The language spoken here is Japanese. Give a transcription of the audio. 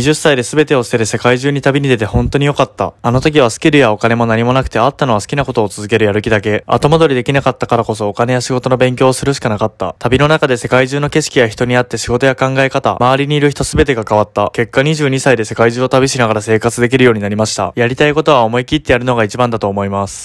20歳で全てを捨てて世界中に旅に出て本当に良かった。あの時はスキルやお金も何もなくてあったのは好きなことを続けるやる気だけ。後戻りできなかったからこそお金や仕事の勉強をするしかなかった。旅の中で世界中の景色や人に会って仕事や考え方、周りにいる人全てが変わった。結果22歳で世界中を旅しながら生活できるようになりました。やりたいことは思い切ってやるのが一番だと思います。